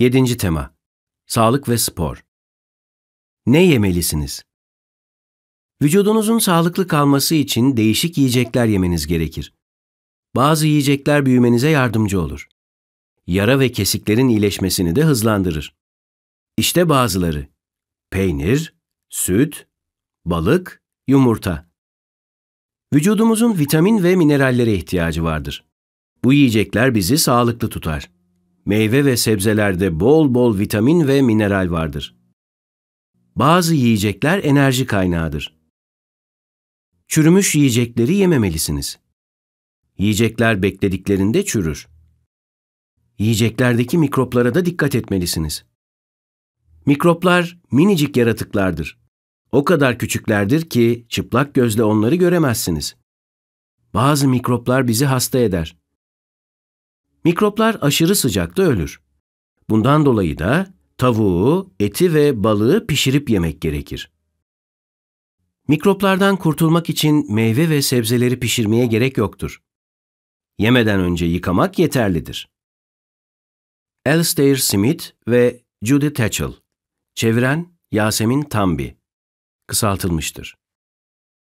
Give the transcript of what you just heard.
7. tema Sağlık ve spor. Ne yemelisiniz? Vücudunuzun sağlıklı kalması için değişik yiyecekler yemeniz gerekir. Bazı yiyecekler büyümenize yardımcı olur. Yara ve kesiklerin iyileşmesini de hızlandırır. İşte bazıları. Peynir, süt, balık, yumurta. Vücudumuzun vitamin ve minerallere ihtiyacı vardır. Bu yiyecekler bizi sağlıklı tutar meyve ve sebzelerde bol bol vitamin ve mineral vardır. Bazı yiyecekler enerji kaynağıdır. Çürümüş yiyecekleri yememelisiniz. Yiyecekler beklediklerinde çürür. Yiyeceklerdeki mikroplara da dikkat etmelisiniz. Mikroplar minicik yaratıklardır. O kadar küçüklerdir ki çıplak gözle onları göremezsiniz. Bazı mikroplar bizi hasta eder. Mikroplar aşırı sıcakta ölür. Bundan dolayı da tavuğu, eti ve balığı pişirip yemek gerekir. Mikroplardan kurtulmak için meyve ve sebzeleri pişirmeye gerek yoktur. Yemeden önce yıkamak yeterlidir. Alistair Smith ve Judy Tatchell Çeviren Yasemin Tambi Kısaltılmıştır.